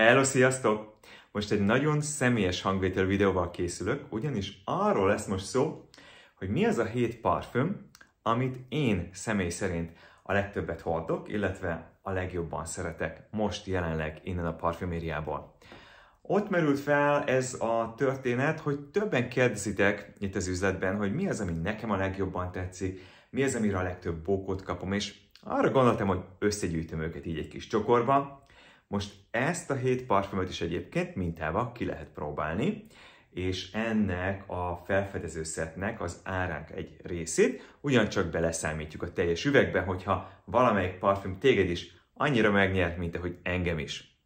Hello, sziasztok! Most egy nagyon személyes hangvétel videóval készülök, ugyanis arról lesz most szó, hogy mi az a hét parfüm, amit én személy szerint a legtöbbet hordok, illetve a legjobban szeretek most jelenleg innen a parfümériából. Ott merült fel ez a történet, hogy többen kérdezitek itt az üzletben, hogy mi az, ami nekem a legjobban tetszik, mi az, amire a legtöbb bókot kapom, és arra gondoltam, hogy összegyűjtöm őket így egy kis csokorba, most ezt a hét parfümöt is egyébként mintával ki lehet próbálni, és ennek a felfedező szetnek az áránk egy részét ugyancsak beleszámítjuk a teljes üvegbe, hogyha valamelyik parfüm téged is annyira megnyert, mint ahogy engem is.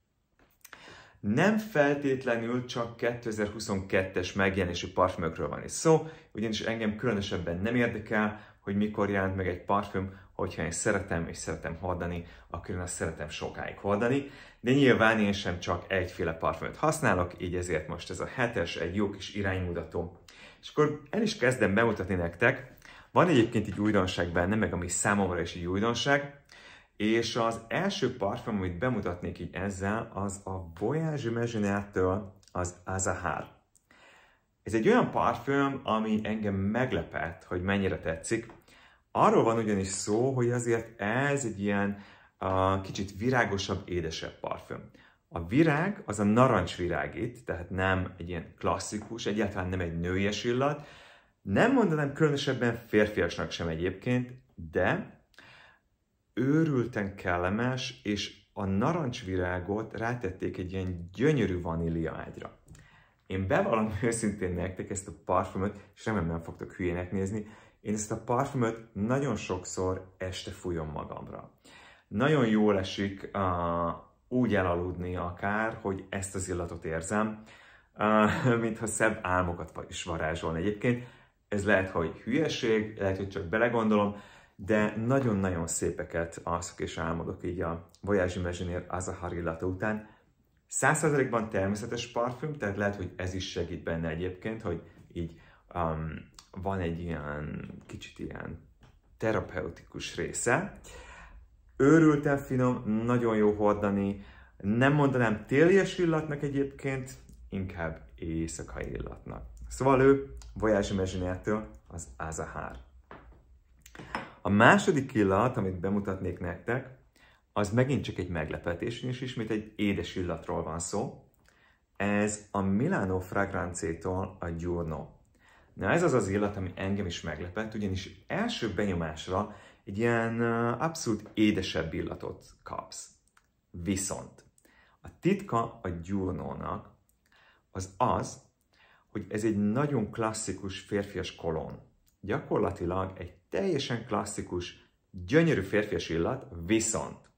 Nem feltétlenül csak 2022-es megjelenésű parfümökről van is szó, ugyanis engem különösebben nem érdekel, hogy mikor jelent meg egy parfüm, hogyha én szeretem és szeretem hordani, akkor én azt szeretem sokáig hordani, de nyilván én sem csak egyféle parfümöt használok, így ezért most ez a hetes egy jó kis iránymutató. És akkor el is kezdem bemutatni nektek, van egyébként egy újdonság benne, meg ami számomra is egy újdonság, és az első parfüm, amit bemutatnék így ezzel, az a Voyage Imaginaire-től az Azahar. Ez egy olyan parfüm, ami engem meglepett, hogy mennyire tetszik, Arról van ugyanis szó, hogy azért ez egy ilyen a kicsit virágosabb, édesebb parfüm. A virág az a narancsvirág itt, tehát nem egy ilyen klasszikus, egyáltalán nem egy nőies illat. Nem mondanám különösebben férfiasnak sem egyébként, de őrülten kellemes, és a narancsvirágot rátették egy ilyen gyönyörű vanília ágyra. Én bevallom őszintén nektek ezt a parfümöt, és remélem nem fogtok hülyének nézni, én ezt a parfümöt nagyon sokszor este fújom magamra. Nagyon jól esik uh, úgy elaludni akár, hogy ezt az illatot érzem, uh, mintha szebb álmokat is varázsolna. Egyébként ez lehet, hogy hülyeség, lehet, hogy csak belegondolom, de nagyon-nagyon szépeket alszok és álmodok így a Voyage Imagineer a harillata után. 100%-ban természetes parfüm, tehát lehet, hogy ez is segít benne egyébként, hogy így um, van egy ilyen kicsit ilyen terapeutikus része. Őrülten finom, nagyon jó hordani, nem mondanám télies illatnak egyébként, inkább éjszakai illatnak. Szóval ő Voyage Imaginaire-től az Azahar. A második illat, amit bemutatnék nektek, az megint csak egy meglepetés, és ismét egy édes illatról van szó. Ez a Milano Fragrancétól a Giorno. Na ez az az illat, ami engem is meglepett, ugyanis első benyomásra egy ilyen abszolút édesebb illatot kapsz. Viszont a titka a gyurnónak az az, hogy ez egy nagyon klasszikus férfias kolon. Gyakorlatilag egy teljesen klasszikus, gyönyörű férfias illat, viszont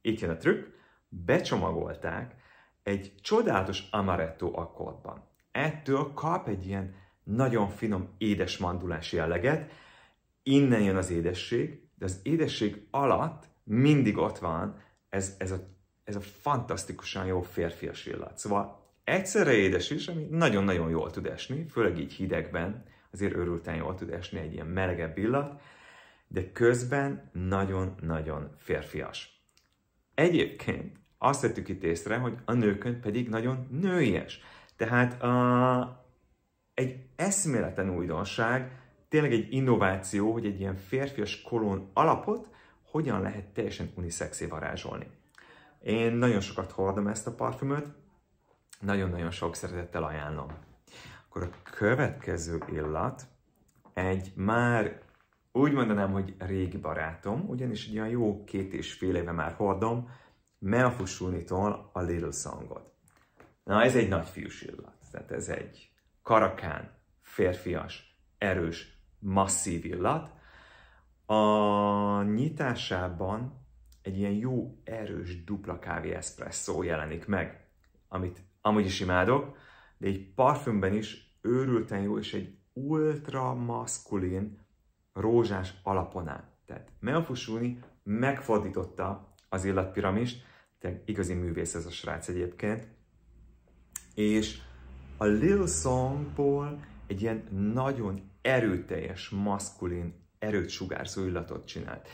itt jön a trükk, becsomagolták egy csodálatos amaretto akkordban. Ettől kap egy ilyen nagyon finom édes mandulás jelleget, innen jön az édesség, de az édesség alatt mindig ott van ez, ez, a, ez a fantasztikusan jó férfias illat. Szóval egyszerre édes is, ami nagyon-nagyon jól tud esni, főleg így hidegben, azért örülten jól tud esni egy ilyen melegebb illat, de közben nagyon-nagyon férfias. Egyébként azt vettük itt észre, hogy a nőkön pedig nagyon nőies. Tehát a, egy eszméleten újdonság, tényleg egy innováció, hogy egy ilyen férfias kolón alapot hogyan lehet teljesen uniszexé varázsolni. Én nagyon sokat hordom ezt a parfümöt, nagyon-nagyon sok szeretettel ajánlom. Akkor a következő illat egy már úgy mondanám, hogy régi barátom, ugyanis egy olyan jó két és fél éve már hordom Melfus a Little Songot. Na, ez egy nagy fiús illat, tehát ez egy karakán férfias, erős, masszív illat. A nyitásában egy ilyen jó, erős dupla kávé eszpresszó jelenik meg, amit amúgy is imádok, de egy parfümben is őrülten jó, és egy ultra maszkulin rózsás alapon áll. Tehát Melfusuni megfordította az illatpiramist, tehát igazi művész ez a srác egyébként, és a Lil Songból egy ilyen nagyon erőteljes, maszkulin, erőt sugárzó illatot csinált.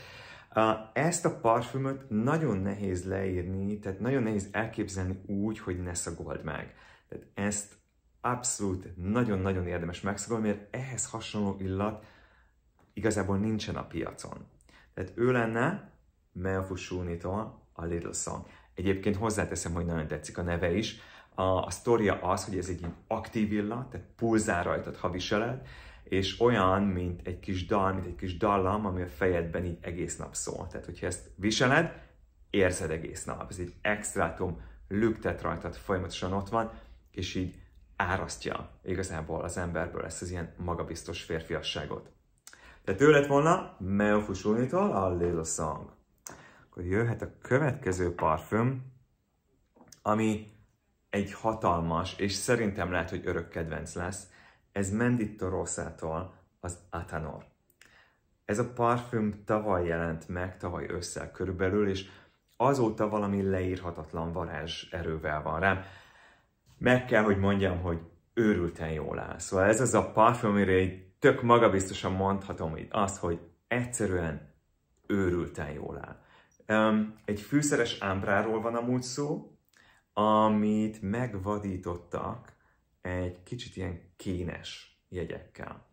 Ezt a parfümöt nagyon nehéz leírni, tehát nagyon nehéz elképzelni úgy, hogy ne szagold meg. Tehát ezt abszolút nagyon-nagyon érdemes megszagolni, mert ehhez hasonló illat igazából nincsen a piacon. Tehát ő lenne Melfusúnitól a Little Song. Egyébként hozzáteszem, hogy nagyon tetszik a neve is, a, a sztoria az, hogy ez egy ilyen aktív illat, tehát pulzál rajtad, ha viseled, és olyan, mint egy kis dal, mint egy kis dallam, ami a fejedben így egész nap szól. Tehát, hogyha ezt viseled, érzed egész nap. Ez egy extrátum, lüktet rajtad, folyamatosan ott van, és így árasztja igazából az emberből ezt az ilyen magabiztos férfiasságot. Tehát ő lett volna Meofus a Little Song. Akkor jöhet a következő parfüm, ami egy hatalmas, és szerintem lehet, hogy örök kedvenc lesz, ez Mendito Rosszától az Atanor. Ez a parfüm tavaly jelent meg, tavaly ősszel körülbelül, és azóta valami leírhatatlan varázs erővel van rám. Meg kell, hogy mondjam, hogy őrülten jól áll. Szóval ez az a parfüm, amire egy tök magabiztosan mondhatom így azt, hogy egyszerűen őrülten jól áll. egy fűszeres ámbráról van amúgy szó, amit megvadítottak egy kicsit ilyen kénes jegyekkel.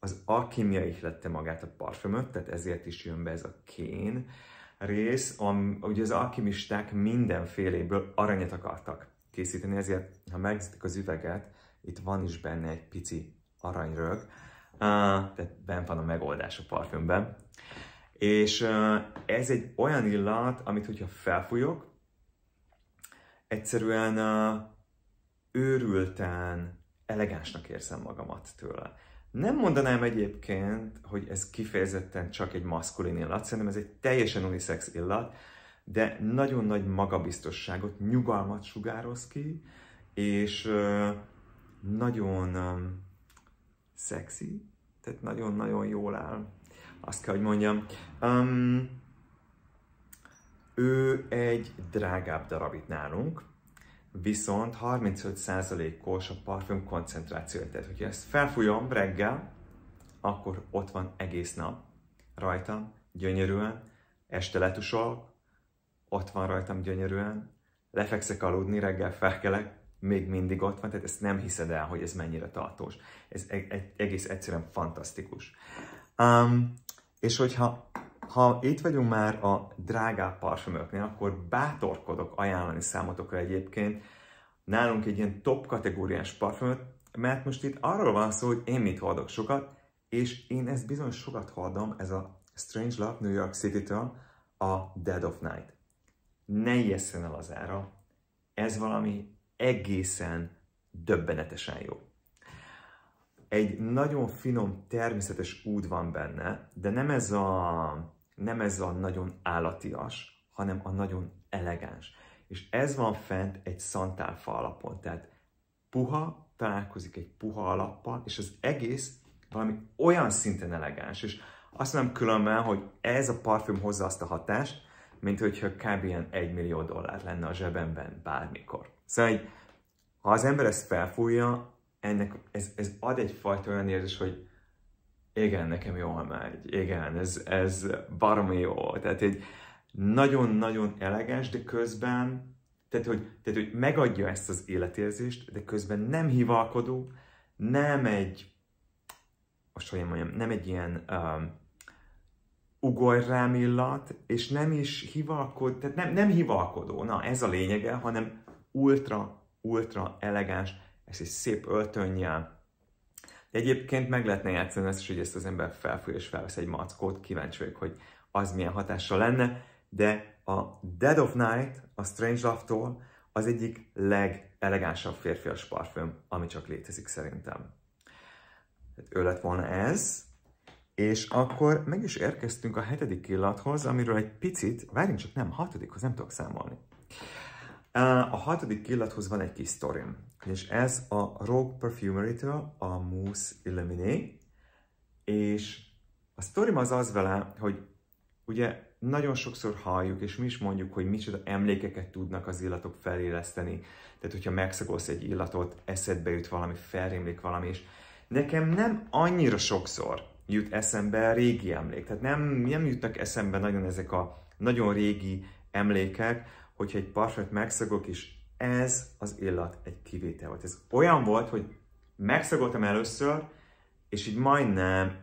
Az alkimia ihlette magát a parfümöt, tehát ezért is jön be ez a kén rész. Am, ugye az alkimisták mindenféléből aranyat akartak készíteni, ezért ha megnézitek az üveget, itt van is benne egy pici aranyrög, uh, tehát bent van a megoldás a parfümben. És uh, ez egy olyan illat, amit hogyha felfújok, egyszerűen őrülten elegánsnak érzem magamat tőle. Nem mondanám egyébként, hogy ez kifejezetten csak egy maszkulin illat, szerintem ez egy teljesen unisex illat, de nagyon nagy magabiztosságot, nyugalmat sugároz ki, és nagyon szexi, tehát nagyon-nagyon jól áll, azt kell, hogy mondjam. Um, ő egy drágább darab itt nálunk, viszont 35%-os a parfüm koncentrációja. Tehát, hogyha ezt felfújom reggel, akkor ott van egész nap rajtam, gyönyörűen, este letusol, ott van rajtam gyönyörűen, lefekszek aludni, reggel felkelek, még mindig ott van, tehát ezt nem hiszed el, hogy ez mennyire tartós. Ez e-, e-, egész egyszerűen fantasztikus. Um, és hogyha ha itt vagyunk már a drágább parfümöknél, akkor bátorkodok ajánlani számotokra egyébként nálunk egy ilyen top kategóriás parfümöt, mert most itt arról van szó, hogy én mit hordok sokat, és én ezt bizony sokat hordom, ez a Strange Love New York City-től a Dead of Night. Ne ijesszen el az ára, ez valami egészen döbbenetesen jó. Egy nagyon finom, természetes út van benne, de nem ez a nem ez a nagyon állatias, hanem a nagyon elegáns. És ez van fent egy szantálfa alapon, tehát puha találkozik egy puha alappal, és az egész valami olyan szinten elegáns, és azt nem különben, hogy ez a parfüm hozza azt a hatást, mint hogyha kb. ilyen 1 millió dollár lenne a zsebemben bármikor. Szóval így, ha az ember ezt felfújja, ennek, ez, ez ad egyfajta olyan érzés, hogy igen, nekem jól megy, igen, ez, ez baromi jó. Tehát egy nagyon-nagyon elegáns, de közben, tehát hogy, tehát hogy megadja ezt az életérzést, de közben nem hivalkodó, nem egy, most hogy mondjam, nem egy ilyen um, ugorj rám illat, és nem is hivalkod, tehát nem, nem hivalkodó, na ez a lényege, hanem ultra, ultra elegáns, ez egy szép öltönnyel, Egyébként meg lehetne játszani azt is, hogy ezt az ember felfúj és felvesz egy mackót, kíváncsi vagyok, hogy az milyen hatása lenne, de a Dead of Night, a Strange Love-tól az egyik legelegánsabb férfias parfüm, ami csak létezik szerintem. Hát ő lett volna ez, és akkor meg is érkeztünk a hetedik illathoz, amiről egy picit, várjunk csak nem, hatodikhoz nem tudok számolni. A hatodik illathoz van egy kis sztorim, és ez a Rogue Perfumery-től a Mousse Illuminé, és a sztorim az az vele, hogy ugye nagyon sokszor halljuk, és mi is mondjuk, hogy micsoda emlékeket tudnak az illatok feléleszteni. Tehát, hogyha megszagolsz egy illatot, eszedbe jut valami, felrémlik valami, és nekem nem annyira sokszor jut eszembe a régi emlék. Tehát nem, nem jutnak eszembe nagyon ezek a nagyon régi emlékek, hogyha egy parfümöt megszagok, és ez az illat egy kivétel volt. Ez olyan volt, hogy megszagoltam először, és így majdnem,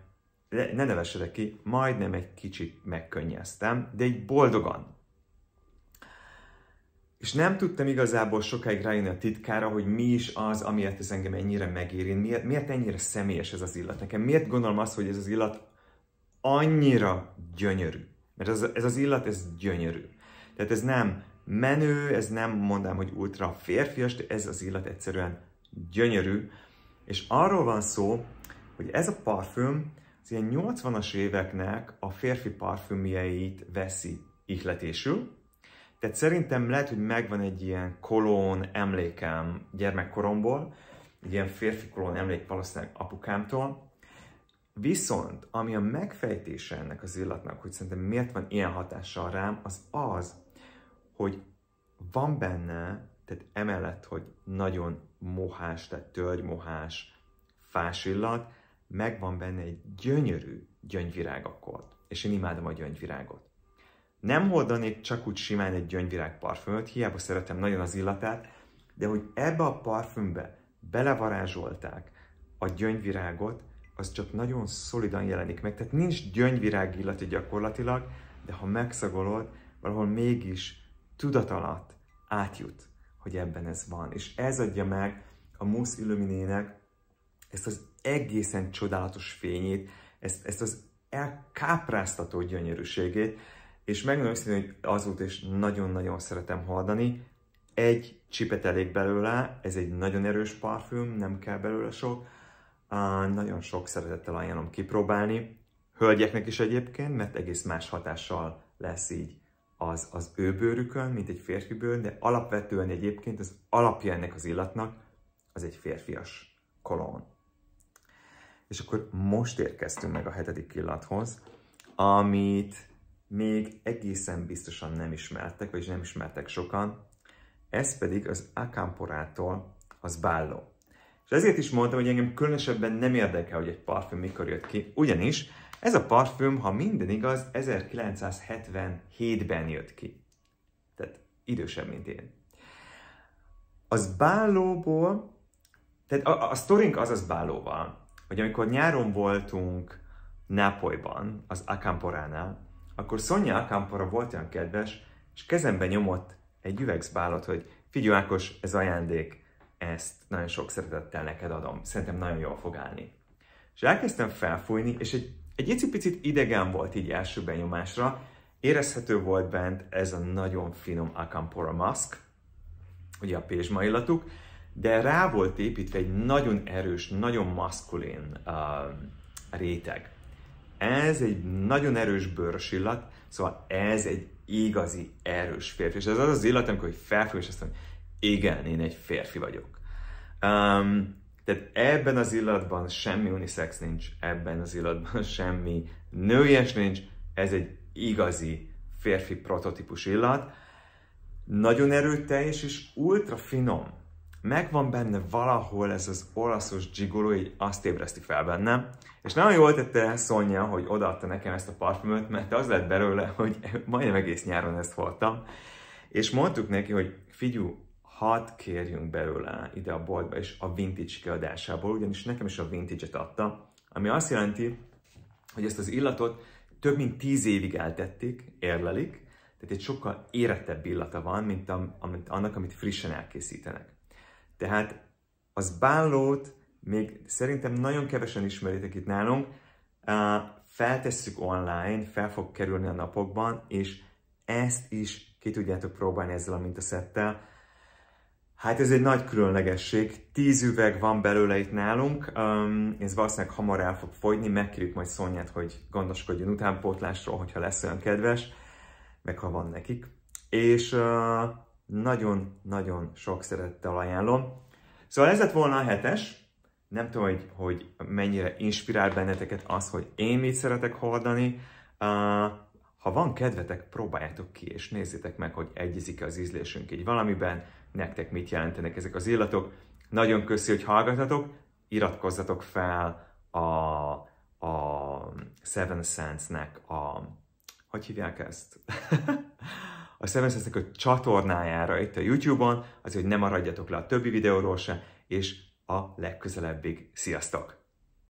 ne nevesedek ki, majdnem egy kicsit megkönnyeztem, de így boldogan. És nem tudtam igazából sokáig rájönni a titkára, hogy mi is az, amiért ez engem ennyire megérint, miért, miért ennyire személyes ez az illat nekem, miért gondolom azt, hogy ez az illat annyira gyönyörű. Mert ez, ez az illat, ez gyönyörű. Tehát ez nem menő, ez nem mondám, hogy ultra férfias, de ez az illat egyszerűen gyönyörű. És arról van szó, hogy ez a parfüm az ilyen 80-as éveknek a férfi parfümjeit veszi ihletésül, tehát szerintem lehet, hogy megvan egy ilyen kolón emlékem gyermekkoromból, egy ilyen férfi kolón emlék valószínűleg apukámtól, Viszont, ami a megfejtése ennek az illatnak, hogy szerintem miért van ilyen hatással rám, az az, hogy van benne, tehát emellett, hogy nagyon mohás, tehát törgymohás, fás illat, van benne egy gyönyörű gyöngyvirág akkor. És én imádom a gyöngyvirágot. Nem hordanék csak úgy simán egy gyöngyvirág parfümöt, hiába szeretem nagyon az illatát, de hogy ebbe a parfümbe belevarázsolták a gyöngyvirágot, az csak nagyon szolidan jelenik meg. Tehát nincs gyöngyvirág illata gyakorlatilag, de ha megszagolod, valahol mégis Tudat alatt átjut, hogy ebben ez van. És ez adja meg a Musz Illuminének ezt az egészen csodálatos fényét, ezt, ezt az elkápráztató gyönyörűségét, és megmondom szintén, hogy azóta is nagyon-nagyon szeretem hallani. Egy csipet elég belőle, ez egy nagyon erős parfüm, nem kell belőle sok. Uh, nagyon sok szeretettel ajánlom kipróbálni. Hölgyeknek is egyébként, mert egész más hatással lesz így az, az ő bőrükön, mint egy férfi bőr, de alapvetően egyébként az alapja ennek az illatnak, az egy férfias kolón. És akkor most érkeztünk meg a hetedik illathoz, amit még egészen biztosan nem ismertek, vagyis nem ismertek sokan, ez pedig az akamporától az bálló. És ezért is mondtam, hogy engem különösebben nem érdekel, hogy egy parfüm mikor jött ki, ugyanis ez a parfüm, ha minden igaz, 1977-ben jött ki. Tehát idősebb, mint én. Az bálóból, tehát a, a sztorink az az bálóval, hogy amikor nyáron voltunk Nápolyban, az Akamporánál, akkor Szonya akampora volt olyan kedves, és kezembe nyomott egy üvegszbálot, hogy figyelj Ákos, ez ajándék, ezt nagyon sok szeretettel neked adom. Szerintem nagyon jól fog állni. És elkezdtem felfújni, és egy, egy picit idegen volt így első benyomásra. Érezhető volt bent ez a nagyon finom Akampora mask, ugye a pézsma illatuk, de rá volt építve egy nagyon erős, nagyon maszkulin uh, réteg. Ez egy nagyon erős bőrös illat, szóval ez egy igazi erős férfi. És ez az az illat, amikor felfúj, azt mondja, igen, én egy férfi vagyok. Um, tehát ebben az illatban semmi unisex nincs, ebben az illatban semmi nőjes nincs, ez egy igazi férfi prototípus illat. Nagyon erőteljes és ultra finom. Megvan benne valahol ez az olaszos dzsigoló, így azt ébreszti fel bennem. És nagyon jól tette Sonja, hogy odaadta nekem ezt a parfümöt, mert az lett belőle, hogy majdnem egész nyáron ezt voltam. És mondtuk neki, hogy figyú, hat kérjünk belőle ide a boltba, és a vintage kiadásából, ugyanis nekem is a vintage-et adta, ami azt jelenti, hogy ezt az illatot több mint tíz évig eltették, érlelik, tehát egy sokkal érettebb illata van, mint a, amit, annak, amit frissen elkészítenek. Tehát az bálót még szerintem nagyon kevesen ismeritek itt nálunk, feltesszük online, fel fog kerülni a napokban, és ezt is ki tudjátok próbálni ezzel a mintaszettel, Hát ez egy nagy különlegesség. Tíz üveg van belőle itt nálunk, um, ez valószínűleg hamar el fog fogyni, megkérjük majd Szonyát, hogy gondoskodjon utánpótlásról, hogyha lesz olyan kedves, meg ha van nekik. És nagyon-nagyon uh, sok szerettel ajánlom. Szóval ez lett volna a hetes. Nem tudom, hogy, hogy mennyire inspirál benneteket az, hogy én mit szeretek hordani. Uh, ha van kedvetek, próbáljátok ki, és nézzétek meg, hogy egyezik az ízlésünk így valamiben, nektek mit jelentenek ezek az illatok. Nagyon köszi, hogy hallgatatok, iratkozzatok fel a, a Seven Sense-nek a... Hogy hívják ezt? a Seven Sense-nek a csatornájára itt a YouTube-on, azért, hogy ne maradjatok le a többi videóról se, és a legközelebbig. Sziasztok!